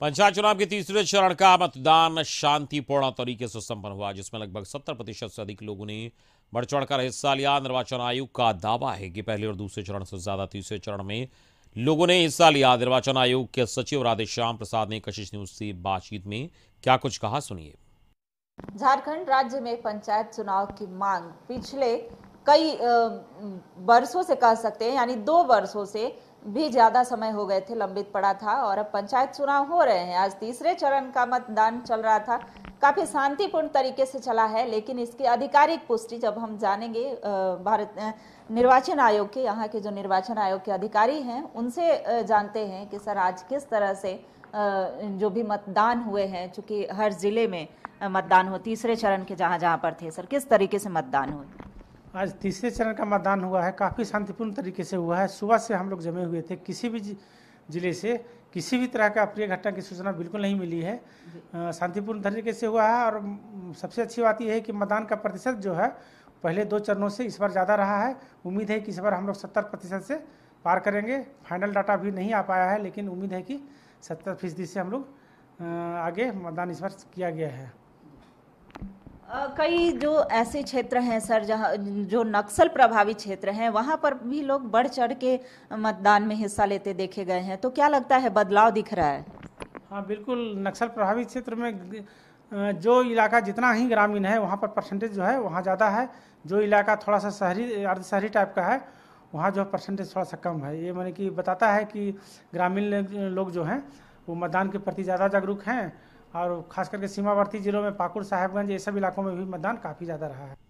पंचायत चुनाव के तीसरे चरण का मतदान शांतिपूर्ण तरीके से संपन्न हुआ जिसमें लगभग 70 प्रतिशत से अधिक लोगों ने बढ़ चढ़कर हिस्सा लिया निर्वाचन आयोग का दावा है कि पहले और दूसरे चरण से ज्यादा तीसरे चरण में लोगों ने हिस्सा लिया निर्वाचन आयोग के सचिव राधेश्याम प्रसाद ने कशिश न्यूज से बातचीत में क्या कुछ कहा सुनिए झारखंड राज्य में पंचायत चुनाव की मांग पिछले कई वर्षों से कह सकते हैं यानी दो वर्षों से भी ज़्यादा समय हो गए थे लंबित पड़ा था और अब पंचायत चुनाव हो रहे हैं आज तीसरे चरण का मतदान चल रहा था काफ़ी शांतिपूर्ण तरीके से चला है लेकिन इसकी आधिकारिक पुष्टि जब हम जानेंगे भारत निर्वाचन आयोग के यहाँ के जो निर्वाचन आयोग के अधिकारी हैं उनसे जानते हैं कि सर आज किस तरह से जो भी मतदान हुए हैं चूँकि हर ज़िले में मतदान हो तीसरे चरण के जहाँ जहाँ पर थे सर किस तरीके से मतदान हुए आज तीसरे चरण का मतदान हुआ है काफ़ी शांतिपूर्ण तरीके से हुआ है सुबह से हम लोग जमे हुए थे किसी भी जिले से किसी भी तरह का अप्रिय घटना की सूचना बिल्कुल नहीं मिली है शांतिपूर्ण तरीके से हुआ है और सबसे अच्छी बात यह है कि मतदान का प्रतिशत जो है पहले दो चरणों से इस बार ज़्यादा रहा है उम्मीद है कि इस बार हम लोग सत्तर प्रतिशत से पार करेंगे फाइनल डाटा भी नहीं आ पाया है लेकिन उम्मीद है कि सत्तर फीसदी से हम लोग आगे मतदान इस बार किया गया है कई जो ऐसे क्षेत्र हैं सर जहाँ जो नक्सल प्रभावित क्षेत्र हैं वहाँ पर भी लोग बढ़ चढ़ के मतदान में हिस्सा लेते देखे गए हैं तो क्या लगता है बदलाव दिख रहा है हाँ बिल्कुल नक्सल प्रभावित क्षेत्र में जो इलाका जितना ही ग्रामीण है वहाँ पर परसेंटेज जो है वहाँ ज़्यादा है जो इलाका थोड़ा सा शहरी अर्ध शहरी टाइप का है वहाँ जो परसेंटेज थोड़ा सा कम है ये मैंने कि बताता है कि ग्रामीण लोग जो हैं वो मतदान के प्रति ज़्यादा जागरूक हैं और खास करके सीमावर्ती जिलों में पाकुड़ साहेबगंज ये सब इलाकों में भी मतदान काफ़ी ज़्यादा रहा है